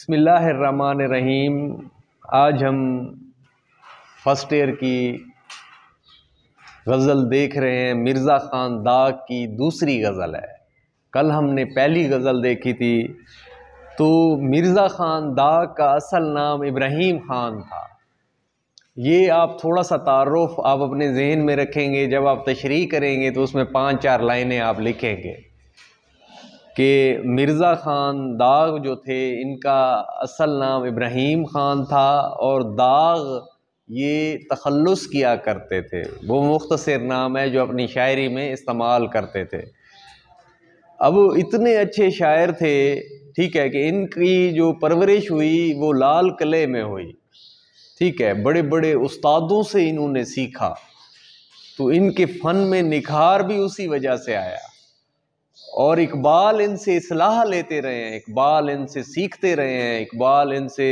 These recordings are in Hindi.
बसमिल्ल रहीम आज हम फर्स्ट ईयर की गज़ल देख रहे हैं मिर्ज़ा ख़ान दाग की दूसरी गज़ल है कल हमने पहली गज़ल देखी थी तो मिर्ज़ा ख़ान दाग का असल नाम इब्राहिम ख़ान था ये आप थोड़ा सा तारफ़ आप अपने जहन में रखेंगे जब आप तशरी करेंगे तो उसमें पाँच चार लाइनें आप लिखेंगे कि मिर्ज़ा ख़ान दाग जो थे इनका असल नाम इब्राहिम ख़ान था और दाग ये तखलस किया करते थे वो मुख्तसर नाम है जो अपनी शायरी में इस्तेमाल करते थे अब इतने अच्छे शायर थे ठीक है कि इनकी जो परवरिश हुई वो लाल किले में हुई ठीक है बड़े बड़े उस्तादों से इन्होंने सीखा तो इनके फ़न में निखार भी उसी वजह से आया और इकबाल इनसे इसलाह लेते रहे हैं इकबाल इनसे सीखते रहे हैं इकबाल इनसे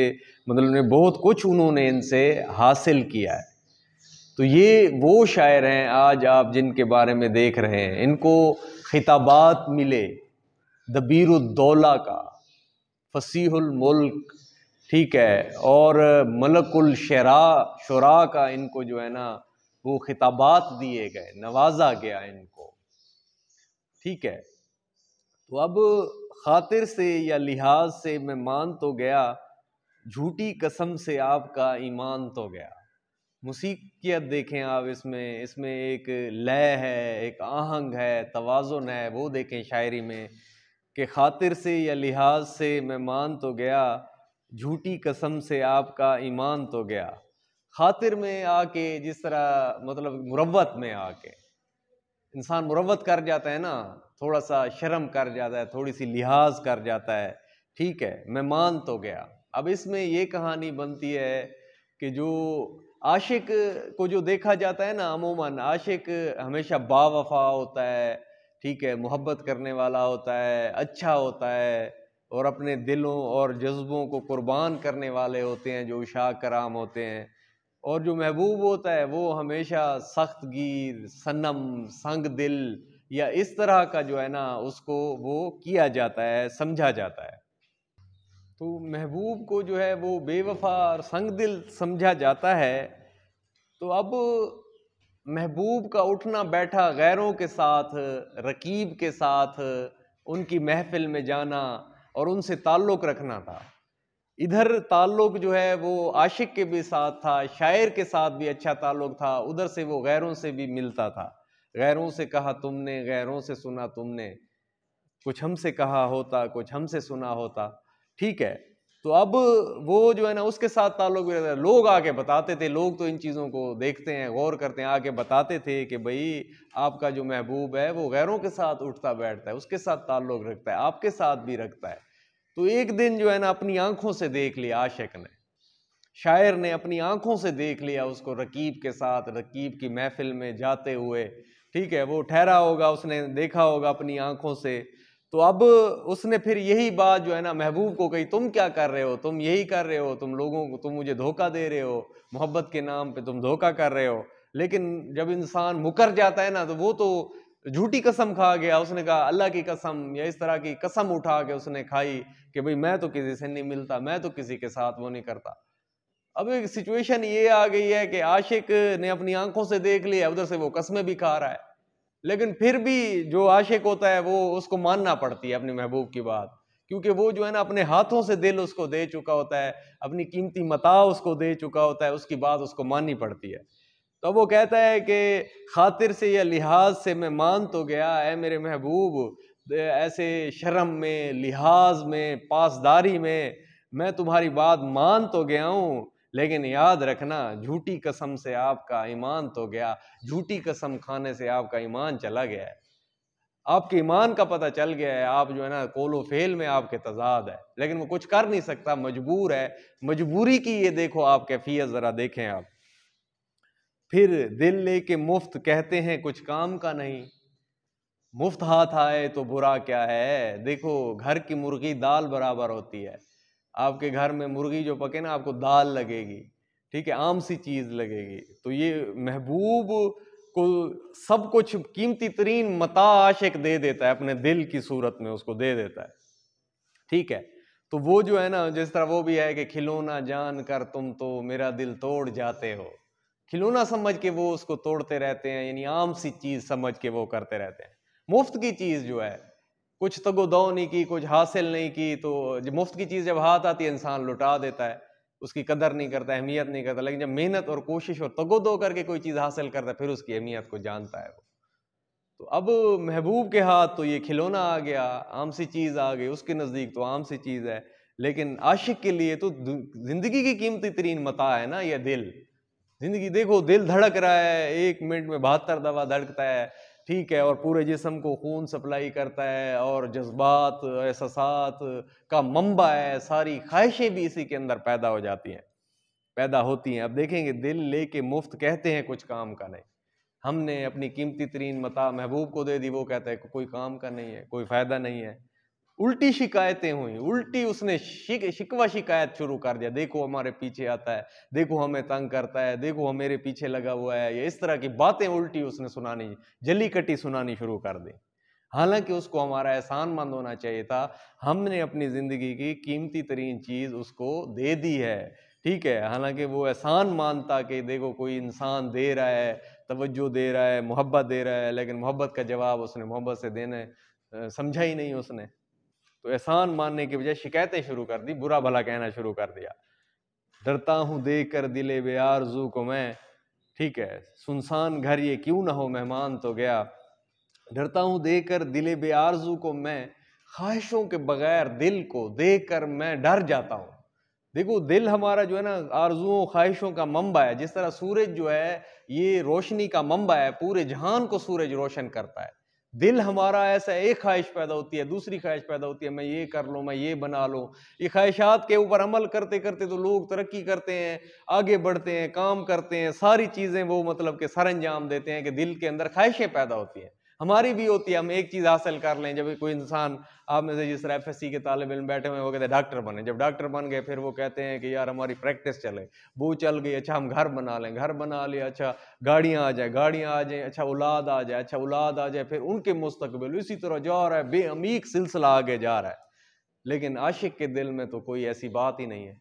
मतलब बहुत कुछ उन्होंने इनसे हासिल किया है तो ये वो शायर हैं आज आप जिनके बारे में देख रहे हैं इनको खिताबात मिले दबीरुद्दौला का फसीहुलमुल्क ठीक है और मलकुल शरा शरा का इनको जो है ना वो खिताबात दिए गए नवाजा गया इनको ठीक है तो अब खातिर से या लिहाज से मैं मान तो गया झूठी कसम से आपका ईमान तो गया मुसीकियत देखें आप इसमें इसमें एक लय है एक आहंग है तोज़ुन है वो देखें शायरी में कि खातिर से या लिहाज से मैं मान तो गया झूठी कसम से आपका ईमान तो गया खातिर में आके जिस तरह मतलब मुरवत में आके इंसान मुरवत कर जाता है ना थोड़ा सा शर्म कर जाता है थोड़ी सी लिहाज कर जाता है ठीक है मैं मान तो गया अब इसमें ये कहानी बनती है कि जो आशिक को जो देखा जाता है ना अमूमन आशिक हमेशा बावफा होता है ठीक है मोहब्बत करने वाला होता है अच्छा होता है और अपने दिलों और जज्बों को कुर्बान करने वाले होते हैं जो शाह कराम होते हैं और जो महबूब होता है वो हमेशा सख्त गिर सनम संग दिल या इस तरह का जो है ना उसको वो किया जाता है समझा जाता है तो महबूब को जो है वो बेवफा और संग दिल समझा जाता है तो अब महबूब का उठना बैठा गैरों के साथ रकीब के साथ उनकी महफिल में जाना और उनसे ताल्लुक़ रखना था इधर ताल्लुक जो है वो आशिक के भी साथ था शायर के साथ भी अच्छा ताल्लुक था उधर से वो गैरों से भी मिलता था गैरों से कहा तुमने गैरों से सुना तुमने कुछ हमसे कहा होता कुछ हमसे सुना होता ठीक है तो अब वो जो है ना उसके साथ ताल्लुक भी रहता लोग आके बताते थे लोग तो इन चीज़ों को देखते हैं गौर करते हैं आके बताते थे कि भई आपका जो महबूब है वो गैरों के साथ उठता बैठता है उसके साथ ताल्लुक रखता है आपके साथ भी रखता है तो एक दिन जो है ना अपनी आंखों से देख लिया आशिक ने शायर ने अपनी आंखों से देख लिया उसको रकीब के साथ रकीब की महफिल में जाते हुए ठीक है वो ठहरा होगा उसने देखा होगा अपनी आंखों से तो अब उसने फिर यही बात जो है ना महबूब को कही तुम क्या कर रहे हो तुम यही कर रहे हो तुम लोगों को तुम मुझे धोखा दे रहे हो मोहब्बत के नाम पे तुम धोखा कर रहे हो लेकिन जब इंसान मुकर जाता है ना तो वो तो तो झूठी कसम खा गया उसने कहा अल्लाह की कसम या इस तरह की कसम उठा के उसने खाई कि भाई मैं तो किसी से नहीं मिलता मैं तो किसी के साथ वो नहीं करता अब एक सिचुएशन ये आ गई है कि आशिक ने अपनी आंखों से देख लिया उधर से वो कसमें भी खा रहा है लेकिन फिर भी जो आशिक होता है वो उसको मानना पड़ती है अपने महबूब की बात क्योंकि वो जो है ना अपने हाथों से दिल उसको दे चुका होता है अपनी कीमती मता उसको दे चुका होता है उसकी बात उसको माननी पड़ती है तो वो कहता है कि खातिर से या लिहाज से मैं मान तो गया है मेरे महबूब ऐसे शर्म में लिहाज में पासदारी में मैं तुम्हारी बात मान तो गया हूँ लेकिन याद रखना झूठी कसम से आपका ईमान तो गया झूठी कसम खाने से आपका ईमान चला गया है आपके ईमान का पता चल गया है आप जो है ना कोलो फेल में आपके तजाद है लेकिन वो कुछ कर नहीं सकता मजबूर है मजबूरी की ये देखो आप कैफियत ज़रा देखें आप फिर दिल लेके मुफ्त कहते हैं कुछ काम का नहीं मुफ्त हाथ आए तो बुरा क्या है देखो घर की मुर्गी दाल बराबर होती है आपके घर में मुर्गी जो पके ना आपको दाल लगेगी ठीक है आम सी चीज़ लगेगी तो ये महबूब को सब कुछ कीमती तरीन मताश एक दे देता है अपने दिल की सूरत में उसको दे देता है ठीक है तो वो जो है ना जिस तरह वो भी है कि खिलौना जान कर तुम तो मेरा दिल तोड़ जाते हो खिलौना समझ के वो उसको तोड़ते रहते हैं यानी आम सी चीज़ समझ के वो करते रहते हैं मुफ्त की चीज़ जो है कुछ तगो तो दौ नहीं की कुछ हासिल नहीं की तो जब मुफ्त की चीज़ जब हाथ आती है इंसान लुटा देता है उसकी कदर नहीं करता अहमियत नहीं करता लेकिन जब मेहनत और कोशिश और तगो दो करके कोई चीज़ हासिल करता है फिर उसकी अहमियत को जानता है वो तो अब महबूब के हाथ तो ये खिलौना आ गया आम सी चीज़ आ गई उसके नज़दीक तो आम सी चीज़ है लेकिन आशिक के लिए तो ज़िंदगी की कीमती तरीन मता है ना यह दिल जिंदगी देखो दिल धड़क रहा है एक मिनट में बहत्तर दवा धड़कता है ठीक है और पूरे जिसम को खून सप्लाई करता है और जज्बात एहसास का मंबा है सारी ख्वाहिशें भी इसी के अंदर पैदा हो जाती हैं पैदा होती हैं अब देखेंगे दिल लेके मुफ्त कहते हैं कुछ काम का नहीं हमने अपनी कीमती तरीन मता महबूब को दे दी वो कहता है कोई काम का नहीं है कोई फ़ायदा नहीं है उल्टी शिकायतें हुई उल्टी उसने शिक, शिकवा शिकायत शुरू कर दिया देखो हमारे पीछे आता है देखो हमें तंग करता है देखो मेरे पीछे लगा हुआ है ये इस तरह की बातें उल्टी उसने सुनानी जली कटी सुनानी शुरू कर दी हालांकि उसको हमारा एहसान मंद होना चाहिए था हमने अपनी ज़िंदगी की कीमती तरीन चीज़ उसको दे दी है ठीक है हालांकि वो एहसान मानता कि देखो कोई इंसान दे रहा है तवज्जो दे रहा है मोहब्बत दे रहा है लेकिन मोहब्बत का जवाब उसने मोहब्बत से देने समझा ही नहीं उसने तो एहसान मानने की बजाय शिकायतें शुरू कर दी बुरा भला कहना शुरू कर दिया डरता हूँ देख कर दिले बे आरजू को मैं ठीक है सुनसान घर ये क्यों ना हो मेहमान तो गया डरता हूँ देख कर दिले बे आरजू को मैं ख्वाहिशों के बगैर दिल को देख कर मैं डर जाता हूँ देखो दिल हमारा जो है ना आरजुओं ख्वाहिशों का मंबा है जिस तरह सूरज जो है ये रोशनी का मंबा है पूरे जहान को सूरज रोशन करता है दिल हमारा ऐसा एक ख्वाहिश पैदा होती है दूसरी ख्वाहिश पैदा होती है मैं ये कर लूँ मैं ये बना लूँ ये ख्वाहिशात के ऊपर अमल करते करते तो लोग तरक्की करते हैं आगे बढ़ते हैं काम करते हैं सारी चीज़ें वो मतलब के सर अंजाम देते हैं कि दिल के अंदर ख्वाहिशें पैदा होती हैं हमारी भी होती है हम एक चीज़ हासिल कर लें जब कोई इंसान आप में से जिस तरह एफ के तालब इन बैठे हुए वो कहते हैं डॉक्टर बने जब डॉक्टर बन गए फिर वो कहते हैं कि यार हमारी प्रैक्टिस चले वो चल गई अच्छा हम घर बना लें घर बना लें अच्छा गाड़ियाँ आ जाए गाड़ियाँ आ जाएँ अच्छा औलाद आ जाए अच्छा औलाद आ जाए फिर उनके मुस्तबिल इसी तरह जा रहा है बेअमीक सिलसिला आगे जा रहा है लेकिन आशिक के दिल में तो कोई ऐसी बात ही नहीं है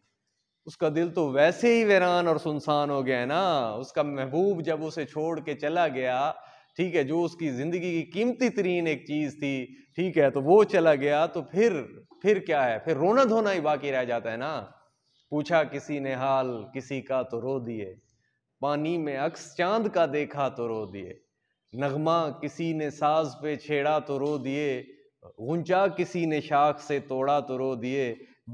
उसका दिल तो वैसे ही वैरान और सुनसान हो गया है ना उसका महबूब जब उसे छोड़ के चला गया ठीक है जो उसकी ज़िंदगी की कीमती तरीन एक चीज़ थी ठीक है तो वो चला गया तो फिर फिर क्या है फिर रोना धोना ही बाकी रह जाता है ना पूछा किसी ने हाल किसी का तो रो दिए पानी में अक्स चांद का देखा तो रो दिए नगमा किसी ने साज पे छेड़ा तो रो दिए ऊंचा किसी ने शाख से तोड़ा तो रो दिए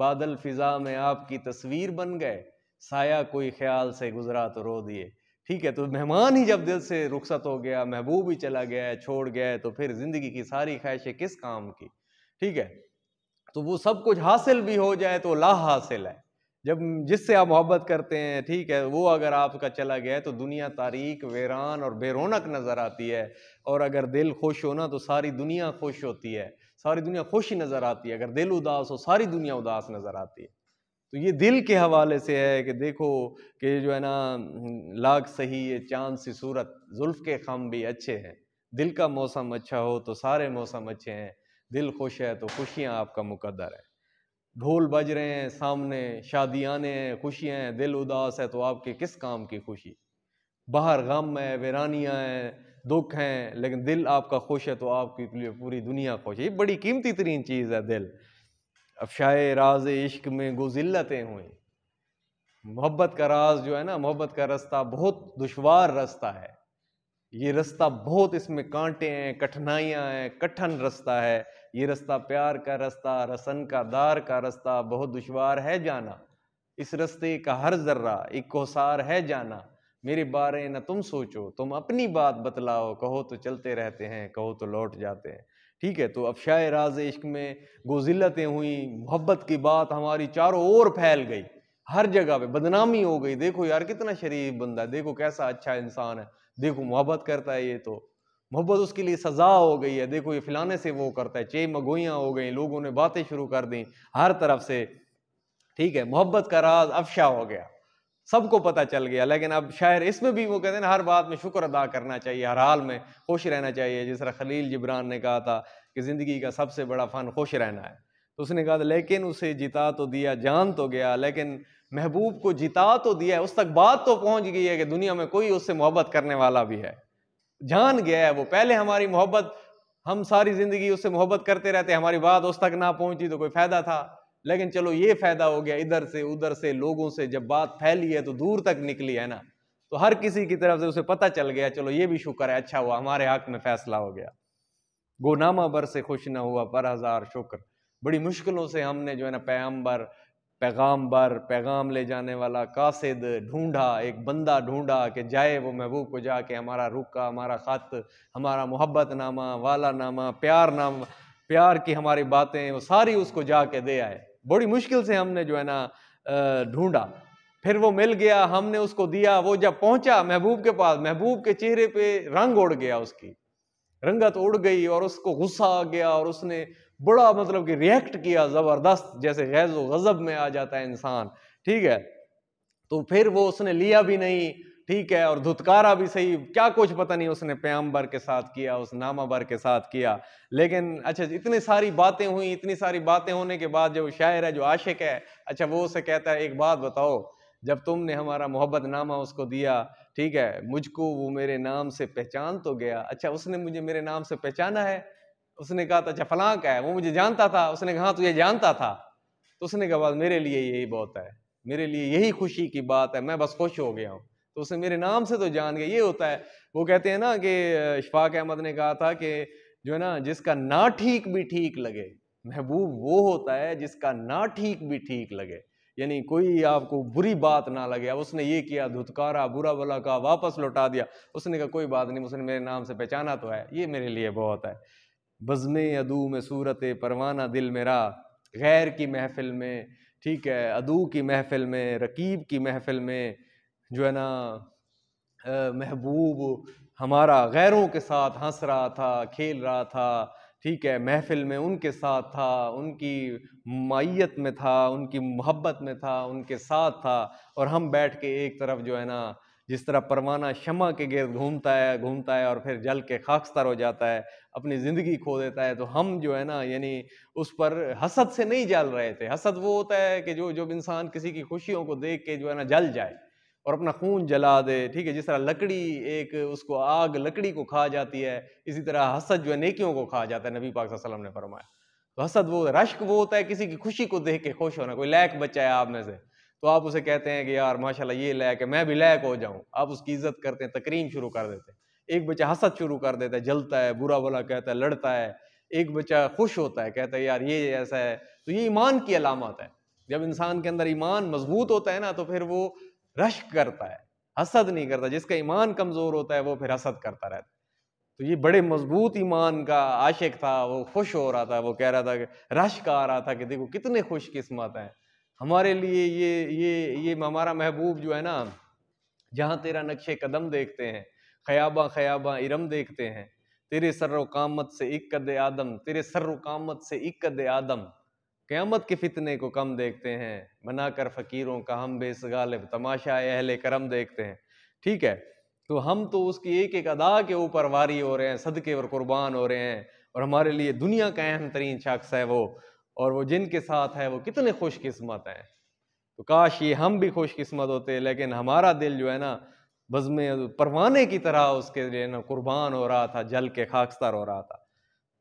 बादल फिजा में आपकी तस्वीर बन गए साया कोई ख्याल से गुजरा तो रो दिए ठीक है तो मेहमान ही जब दिल से रुखसत हो गया महबूब ही चला गया छोड़ गया तो फिर ज़िंदगी की सारी ख्वाहिशें किस काम की ठीक है तो वो सब कुछ हासिल भी हो जाए तो ला हासिल है जब जिससे आप मोहब्बत करते हैं ठीक है वो अगर आपका चला गया है तो दुनिया तारीख वेरान और बेरोनक नज़र आती है और अगर दिल खुश हो ना तो सारी दुनिया खुश होती है सारी दुनिया खुश ही नज़र आती है अगर दिल उदास हो सारी दुनिया उदास नज़र आती है तो ये दिल के हवाले से है कि देखो कि जो है ना लाख सही ये चांद सी सूरत जुल्फ के खम भी अच्छे हैं दिल का मौसम अच्छा हो तो सारे मौसम अच्छे हैं दिल खुश है तो खुशियाँ आपका मुकदर है ढोल बज रहे हैं सामने शादी आने हैं खुशियाँ हैं दिल उदास है तो आपके किस काम की खुशी बाहर गम है वेरानियाँ हैं दुख हैं लेकिन दिल आपका खुश है तो आपके लिए पूरी दुनिया खुश है ये बड़ी कीमती तरीन चीज़ है दिल अफशाए राज इश्क में गुजिल्लतें हुई मोहब्बत का राज जो है ना मोहब्बत का रास्ता बहुत दुशवार रास्ता है ये रास्ता बहुत इसमें कांटे हैं कठिनाइयाँ हैं कठिन रास्ता है ये रास्ता प्यार का रास्ता रसन का दार का रास्ता बहुत दुशवार है जाना इस रास्ते का हर जर्रा एक कोसार है जाना मेरे बारे न तुम सोचो तुम अपनी बात बतलाओ कहो तो चलते रहते हैं कहो तो लौट जाते हैं ठीक है तो अफशाए राज इश्क में गोजिलतें हुई मोहब्बत की बात हमारी चारों ओर फैल गई हर जगह पे बदनामी हो गई देखो यार कितना शरीफ बंदा है देखो कैसा अच्छा इंसान है देखो मोहब्बत करता है ये तो मोहब्बत उसके लिए सज़ा हो गई है देखो ये फलाने से वो करता है चे मगोइयाँ हो गई लोगों ने बातें शुरू कर दी हर तरफ से ठीक है मोहब्बत का राज अफशा हो गया सबको पता चल गया लेकिन अब शायर इसमें भी वो कहते हैं हर बात में शुक्र अदा करना चाहिए हर हाल में खुश रहना चाहिए जिस तरह खलील जिब्रान ने कहा था कि ज़िंदगी का सबसे बड़ा फ़न खुश रहना है तो उसने कहा था लेकिन उसे जिता तो दिया जान तो गया लेकिन महबूब को जिता तो दिया है उस तक बात तो पहुंच गई है कि दुनिया में कोई उससे मोहब्बत करने वाला भी है जान गया है वो पहले हमारी मोहब्बत हम सारी ज़िंदगी उससे मोहब्बत करते रहते हमारी बात उस तक ना पहुंची तो कोई फ़ायदा था लेकिन चलो ये फायदा हो गया इधर से उधर से लोगों से जब बात फैली है तो दूर तक निकली है ना तो हर किसी की तरफ से उसे पता चल गया चलो ये भी शुक्र है अच्छा हुआ हमारे हक में फैसला हो गया गोनामा बर से खुश ना हुआ पर हज़ार शुक्र बड़ी मुश्किलों से हमने जो है ना पैम्बर पैगाम्बर पैगाम ले जाने वाला कासिद ढूंढा एक बंदा ढूंढा कि जाए वो महबूब को जाके हमारा रुका हमारा ख़त हमारा मोहब्बत नामा वाला नामा प्यार नामा प्यार की हमारी बातें वो सारी उसको जाके दे आए बड़ी मुश्किल से हमने जो है ना ढूंढा फिर वो मिल गया हमने उसको दिया वो जब पहुंचा महबूब के पास महबूब के चेहरे पे रंग उड़ गया उसकी रंगत उड़ गई और उसको गुस्सा आ गया और उसने बड़ा मतलब कि रिएक्ट किया ज़बरदस्त जैसे गैज़ गज़ब में आ जाता है इंसान ठीक है तो फिर वो उसने लिया भी नहीं ठीक है और धुतकारा भी सही क्या कुछ पता नहीं उसने प्याम्बर के साथ किया उस नामाबर के साथ किया लेकिन अच्छा इतनी सारी बातें हुई इतनी सारी बातें होने के बाद जो शायर है जो आशिक है अच्छा वो उसे कहता है एक बात बताओ जब तुमने हमारा मोहब्बत नामा उसको दिया ठीक है मुझको वो मेरे नाम से पहचान तो गया अच्छा उसने मुझे मेरे नाम से पहचाना है उसने कहा था अच्छा फलां का है वो मुझे जानता था उसने कहा हाँ, तुझे जानता था तो उसने कहा मेरे लिए यही बहुत है मेरे लिए यही खुशी की बात है मैं बस खुश हो गया हूँ तो उसने मेरे नाम से तो जान गया ये होता है वो कहते हैं ना कि इशफाक अहमद ने कहा था कि जो है ना जिसका ना ठीक भी ठीक लगे महबूब वो होता है जिसका ना ठीक भी ठीक लगे यानी कोई आपको बुरी बात ना लगे अब उसने ये किया धुतकारा बुरा भला कहा वापस लौटा दिया उसने कहा कोई बात नहीं उसने मेरे नाम से पहचाना तो है ये मेरे लिए बहुत है बजमे अदू में सूरत परवाना दिल मेरा गैर की महफिल में ठीक है अदू की महफिल में रकीब की महफिल में जो है ना महबूब हमारा गैरों के साथ हंस रहा था खेल रहा था ठीक है महफिल में उनके साथ था उनकी माइत में था उनकी मोहब्बत में था उनके साथ था और हम बैठ के एक तरफ जो है ना जिस तरह परवाना शमा के गिरद घूमता है घूमता है और फिर जल के खाकस्तर हो जाता है अपनी ज़िंदगी खो देता है तो हम जो है ना यानी उस पर हसद से नहीं जल रहे थे हसद वो होता है कि जो जो इंसान किसी की खुशियों को देख के जो है ना जल जाए और अपना खून जला दे ठीक है जिस तरह लकड़ी एक उसको आग लकड़ी को खा जाती है इसी तरह हसद जो है नेकियों को खा जाता है नबी पाक वसल्लम ने फरमाया तो हसद वो रश्क वो होता है किसी की खुशी को देख के खुश होना कोई लैक बच्चा है आप में से तो आप उसे कहते हैं कि यार माशाल्लाह ये लैक है मैं भी लैक हो जाऊँ आप उसकी इज्जत करते हैं तकरीम शुरू कर देते हैं एक बच्चा हसद शुरू कर देता है जलता है बुरा बुला कहता है लड़ता है एक बच्चा खुश होता है कहता है यार ये ऐसा है तो ये ईमान की अलामत है जब इंसान के अंदर ईमान मजबूत होता है ना तो फिर वो रश्क करता है हसद नहीं करता जिसका ईमान कमज़ोर होता है वो फिर हसद करता रहता है तो ये बड़े मजबूत ईमान का आशिक था वो खुश हो रहा था वो कह रहा था कि रश्क आ रहा था कि देखो कितने खुश किस्मत हैं हमारे लिए ये ये ये हमारा महबूब जो है ना जहाँ तेरा नक्शे कदम देखते हैं खयाबा खयाबा इरम देखते हैं तेरे सर्र कामत से इक्कद आदम तेरे सर्र कामत से इक्कद आदम क़्यामत के फितने को कम देखते हैं बना कर फ़कीरों का हम बेसगालब तमाशा अहल करम देखते हैं ठीक है तो हम तो उसकी एक एक अदा के ऊपर वारी हो रहे हैं सदके और कुर्बान हो रहे हैं और हमारे लिए दुनिया का अहम तरीन शख्स है वो और वो जिनके साथ है वो कितने खुशकस्मत हैं तो काश ये हम भी खुशकस्मत होते लेकिन हमारा दिल जो है ना बज़म परवाने की तरह उसके लिए ना कुर्बान हो रहा था जल के खाकस्तर हो रहा था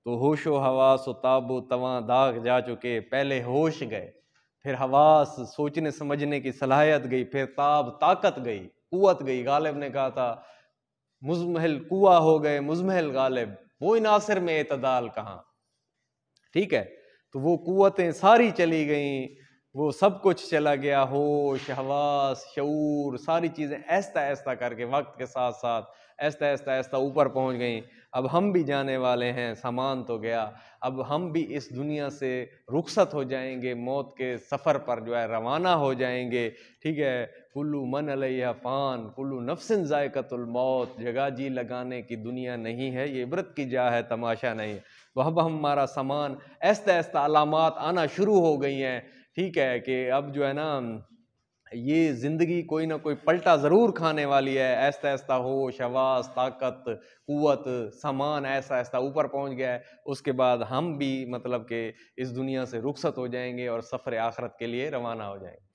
तो होशो हवास ताबो तवा दाग जा चुके पहले होश गए फिर हवास सोचने समझने की सलाहियत गई फिर ताब ताकत गई कुत गई गालिब ने कहा था मुजमहल कुआ हो गए मुजमहल गालिब वो इनासर में इतदाल कहाँ ठीक है तो वो कुतें सारी चली गईं वो सब कुछ चला गया होश हवास शूर सारी चीज़ें ऐसा ऐसा करके वक्त के साथ साथ ऐसा ऐसा ऐसा ऊपर पहुंच गई अब हम भी जाने वाले हैं सामान तो गया अब हम भी इस दुनिया से रुखसत हो जाएंगे मौत के सफ़र पर जो है रवाना हो जाएंगे ठीक है कुल्लू मन अलैया फ़ान कुल्लू नफसिन ज़ायकतुलमौत जगह जी लगाने की दुनिया नहीं है ये इबरत की जा है तमाशा नहीं वह हमारा सामान ऐसा ऐसा अलामत आना शुरू हो गई हैं ठीक है कि अब जो है ना ये ज़िंदगी कोई ना कोई पलटा ज़रूर खाने वाली है ऐसा ऐसा होश शवास ताकत कुत सामान ऐसा ऐसा ऊपर पहुंच गया है उसके बाद हम भी मतलब के इस दुनिया से रुखसत हो जाएंगे और सफ़र आखरत के लिए रवाना हो जाएंगे